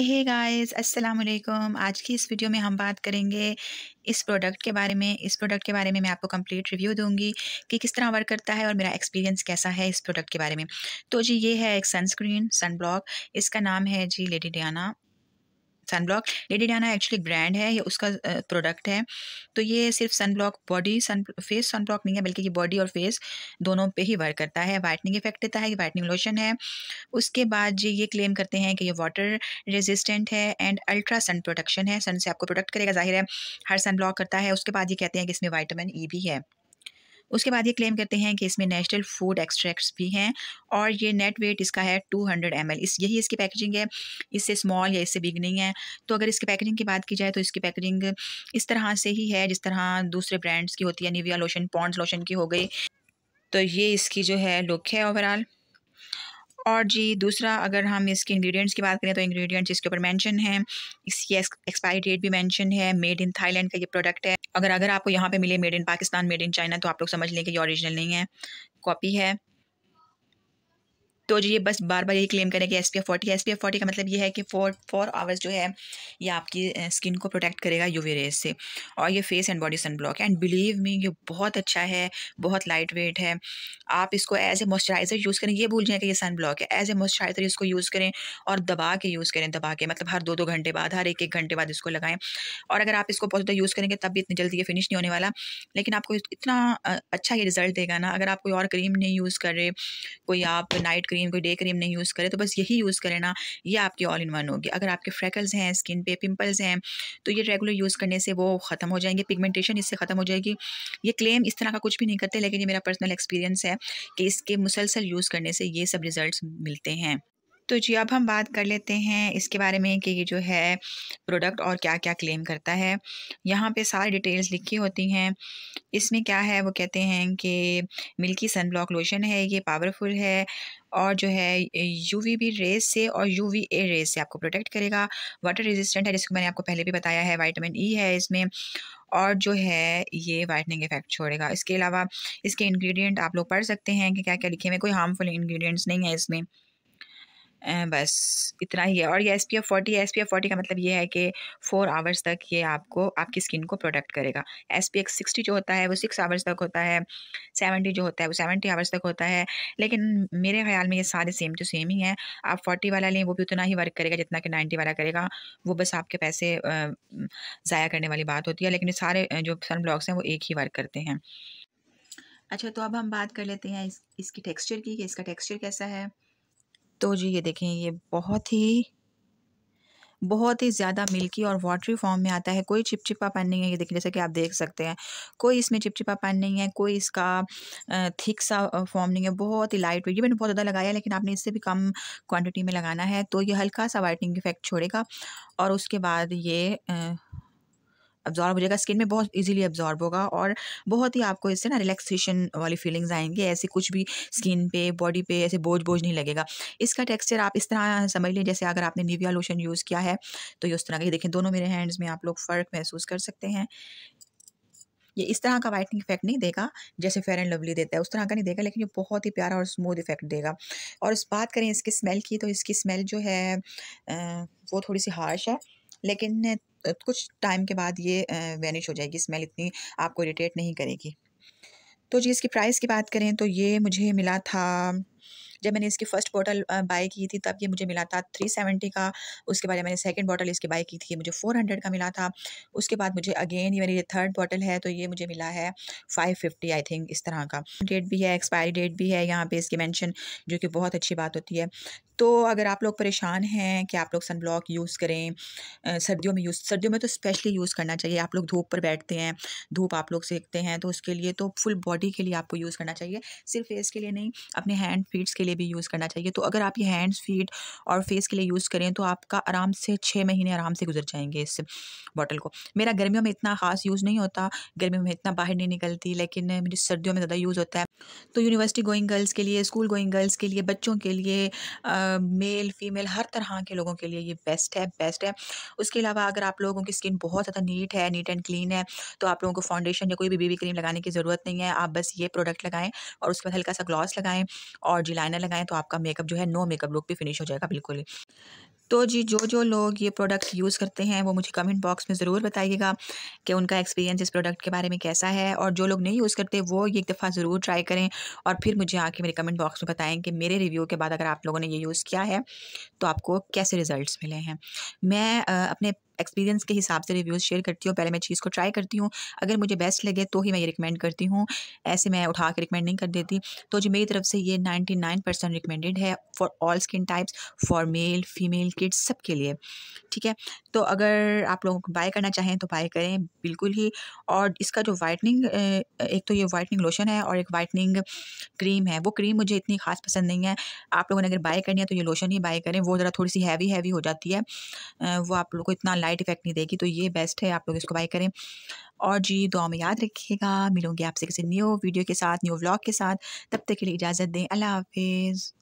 hey guys अस्सलाम वालेकुम आज की इस वीडियो में हम बात करेंगे इस प्रोडक्ट के बारे में इस प्रोडक्ट के बारे में मैं आपको कंप्लीट रिव्यू दूंगी कि किस तरह वर्क करता है और मेरा एक्सपीरियंस कैसा है इस प्रोडक्ट के बारे में तो जी ये है एक सनस्क्रीन सनब्लॉक इसका नाम है जी lady Diana sunblock Dana actually brand है ये उसका प्रोडक्ट है तो ये सिर्फ sunblock body sun face sunblock नहीं है बल्कि ये बॉडी और फेस दोनों पे ही वर्क करता है वाइटनिंग इफेक्ट देता है ये वाइटनिंग लोशन है उसके बाद जी ये क्लेम करते हैं कि ये वाटर रेजिस्टेंट है एंड अल्ट्रा सन प्रोटेक्शन है सन से आपको प्रोटेक्ट करेगा जाहिर है हर सन ब्लॉक करता है उसके बाद ये कहते हैं कि इसमें वाइटामिन ई e भी है उसके बाद ये क्लेम करते हैं कि इसमें नेचुरल फूड एक्सट्रैक्ट्स भी हैं और ये नेट वेट इसका है टू हंड्रेड एम एल इस यही इसकी पैकेजिंग है इससे स्मॉल या इससे बिग नहीं है तो अगर इसकी पैकेजिंग की बात की जाए तो इसकी पैकेजिंग इस तरह से ही है जिस तरह दूसरे ब्रांड्स की होती है निविया लोशन पॉन्ड्स लोशन की हो गई तो ये इसकी जो है लुक है ओवरऑल और जी दूसरा अगर हम इसके इंग्रेडिएंट्स की बात करें तो इंग्रेडिएंट्स इसके ऊपर मेंशन है इसकी एक्सपायरी डेट भी मेंशन है मेड इन थाईलैंड का ये प्रोडक्ट है अगर अगर आपको यहाँ पे मिले made in Pakistan made in China तो आप लोग समझ लें कि ये ओरिजिनल नहीं है कॉपी है तो जो ये बस बार बार यही क्लेम करें कि S P F forty S P F forty का मतलब ये है कि फोर फोर आवर्स जो है ये आपकी स्किन को प्रोटेक्ट करेगा यू वी रेज से और ये face and body sun block है एंड बिलीव मी ये बहुत अच्छा है बहुत लाइट वेट है आप इसको एज ए मॉइस्चराइज़र यूज़ करें ये भूल जाए कि ये सन ब्लॉक है एज ए मॉइस्चराइज़र इसको यूज़ करें और दबा के यूज़ करें दबा के मतलब हर दो दो घंटे बाद हर एक एक घंटे बाद इसको लगाएं और अगर आप इसको बहुत ज़्यादा यूज़ करेंगे तब भी इतनी जल्दी ये फिनिश नहीं होने वाला लेकिन आपको इतना अच्छा ये रिजल्ट देगा ना अगर आप कोई और क्रीम नहीं यूज़ कर रहे कोई आप नाइट क्रीम कोई डे क्रीम नहीं यूज़ करे तो बस यही यूज़ करें ना ये आपकी ऑल इन वन होगी अगर आपके फ्रैकल्स हैं स्किन पे पिंपल्स हैं तो ये रेगुलर यूज़ करने से वो ख़त्म हो जाएंगे पिगमेंटेशन इससे ख़त्म हो जाएगी ये क्लेम इस तरह का कुछ भी नहीं करते लेकिन ये मेरा पर्सनल एक्सपीरियंस है कि इसके मुसलसल यूज़ करने से ये सब रिज़ल्ट मिलते हैं तो जी अब हम बात कर लेते हैं इसके बारे में कि ये जो है प्रोडक्ट और क्या क्या क्लेम करता है यहाँ पे सारी डिटेल्स लिखी होती हैं इसमें क्या है वो कहते हैं कि मिल्की सन ब्लॉक लोशन है ये पावरफुल है और जो है यू वी बी रेस से और यू वी ए रेस से आपको प्रोटेक्ट करेगा वाटर रेजिस्टेंट है जिसको मैंने आपको पहले भी बताया है वाइटामिन ई e है इसमें और जो है ये वाइटनिंग इफेक्ट छोड़ेगा इसके अलावा इसके इंग्रेडिएंट आप लोग पढ़ सकते हैं कि क्या क्या लिखे हुए कोई हार्मफुल इंग्रेडिएंट्स नहीं है इसमें बस इतना ही है और ये S P F forty S P F forty का मतलब ये है कि फोर आवर्स तक ये आपको आपकी स्किन को प्रोटेक्ट करेगा एस पी एक्स सिक्सटी जो होता है वो सिक्स आवर्स तक होता है सेवेंटी जो होता है वो सेवेंटी आवर्स तक होता है लेकिन मेरे ख्याल में ये सारे सेम टू सेम ही हैं आप फोर्टी वाला लें वो भी उतना ही वर्क करेगा जितना कि नाइन्टी वाला करेगा वो बस आपके पैसे ज़ाया करने वाली बात होती है लेकिन सारे जो सन ब्लॉक्स हैं वो एक ही वर्क करते हैं अच्छा तो अब हम बात कर लेते हैं इस, इसकी टेक्सचर की कि इसका टेक्सचर कैसा है तो जी ये देखें ये बहुत ही बहुत ही ज़्यादा मिल्की और वाटरी फॉर्म में आता है कोई चिपचिपा पान नहीं है ये देखिए जैसे कि आप देख सकते हैं कोई इसमें चिपचिपा पान नहीं है कोई इसका थिक सा फॉर्म नहीं है बहुत ही लाइट वेट ये मैंने बहुत ज़्यादा लगाया है लेकिन आपने इससे भी कम क्वांटिटी में लगाना है तो ये हल्का सा वाइटनिंग इफेक्ट छोड़ेगा और उसके बाद ये अब्जॉर्ब हो जाएगा स्किन में बहुत इजीली अब्जॉर्ब होगा और बहुत ही आपको इससे ना रिलैक्सेशन वाली फीलिंग्स आएंगे ऐसे कुछ भी स्किन पे बॉडी पे ऐसे बोझ बोझ नहीं लगेगा इसका टेक्सचर आप इस तरह समझ लें जैसे अगर आपने निविया लोशन यूज़ किया है तो ये उस तरह का ये देखें दोनों मेरे हैंड्स में आप लोग फ़र्क महसूस कर सकते हैं ये इस तरह का वाइटनिंग इफेक्ट नहीं देगा जैसे फेयर एंड लवली देता है उस तरह का नहीं देगा लेकिन ये बहुत ही प्यारा और स्मूथ इफेक्ट देगा और इस बात करें इसकी स्मेल की तो इसकी स्मेल जो है वो थोड़ी सी हार्श है लेकिन कुछ टाइम के बाद ये वैनिश हो जाएगी स्मेल इतनी आपको इरीटेट नहीं करेगी तो जी इसकी प्राइस की बात करें तो ये मुझे मिला था जब मैंने इसकी फ़र्स्ट बॉटल बाई की थी तब ये मुझे मिला था थ्री सेवेंटी का उसके बाद मैंने सेकेंड बॉटल इसकी बाई की थी मुझे फ़ोर हंड्रेड का मिला था उसके बाद मुझे अगेन ये मेरी ये थर्ड बॉटल है तो ये मुझे मिला है फाइव फिफ्टी आई थिंक इस तरह का डेट भी है एक्सपायरी डेट भी है यहाँ पे इसकी मैंशन जो कि बहुत अच्छी बात होती है तो अगर आप लोग परेशान हैं कि आप लोग सन ब्लॉक यूज़ करें सर्दियों में यूज़ सर्दियों में तो स्पेशली यूज़ करना चाहिए आप लोग धूप पर बैठते हैं धूप आप लोग सेकते हैं तो उसके लिए तो फुल बॉडी के लिए आपको यूज़ करना चाहिए सिर्फ फेस के लिए नहीं अपने हैंड फीट्स के लिए लिए भी यूज़ करना चाहिए तो अगर आप ये हैंड्स फीट और फेस के लिए यूज़ करें तो आपका आराम से छः महीने आराम से गुजर जाएंगे इस बॉटल को मेरा गर्मियों में इतना ख़ास यूज़ नहीं होता गर्मियों में इतना बाहर नहीं निकलती लेकिन मुझे सर्दियों में ज़्यादा यूज़ होता है तो यूनिवर्सिटी गोइंग गर्ल्स के लिए स्कूल गोइंग गर्ल्स के लिए बच्चों के लिए मेल फीमेल हर तरह के लोगों के लिए ये बेस्ट है बेस्ट है उसके अलावा अगर आप लोगों की स्किन बहुत ज़्यादा नीट है नीट एंड क्लीन है तो आप लोगों को फाउंडेशन या कोई भी बेबी क्रीम लगाने की ज़रूरत नहीं है आप बस ये प्रोडक्ट लगाएं और उसके बाद हल्का सा ग्लॉस लगाएं और जी लाइनर लगाएं तो आपका मेकअप जो है नो मेकअप लुक भी फिनिश हो जाएगा बिल्कुल ही तो जी जो जो लोग ये प्रोडक्ट यूज़ करते हैं वो मुझे कमेंट बॉक्स में ज़रूर बताइएगा कि उनका एक्सपीरियंस इस प्रोडक्ट के बारे में कैसा है और जो लोग नहीं यूज़ करते वो ये एक दफ़ा ज़रूर ट्राई करें और फिर मुझे आके मेरे कमेंट बॉक्स में बताएं कि मेरे रिव्यू के बाद अगर आप लोगों ने ये यूज़ किया है तो आपको कैसे रिज़ल्ट मिले हैं मैं अपने एक्सपीरियंस के हिसाब से रिव्यूज़ शेयर करती हूँ पहले मैं चीज़ को ट्राई करती हूँ अगर मुझे बेस्ट लगे तो ही मैं ये रिकमेंड करती हूँ ऐसे मैं उठा के रिकमेंड नहीं कर देती तो जी मेरी तरफ से ये नाइन्टी नाइन परसेंट रिकमेंडेड है for all skin types for male female kids सब के लिए ठीक है तो अगर आप लोगों को बाय करना चाहें तो बाय करें बिल्कुल ही और इसका जो वाइटनिंग एक तो ये वाइटनिंग लोशन है और एक वाइटनिंग क्रीम है वो क्रीम मुझे इतनी खास पसंद नहीं है आप लोगों ने अगर बाय करनी है तो ये लोशन ही बाय करें वो ज़रा थोड़ी सी हैवी हैवी हो जाती है वो आप लोग को इतना लाइट इफेक्ट नहीं देगी तो ये बेस्ट है आप लोग इसको बाई करें और जी दुआ में याद रखिएगा मिलूंगी आपसे किसी न्यू वीडियो के साथ न्यू व्लॉग के साथ तब तक के लिए इजाज़त दें अल्लाह हाफिज़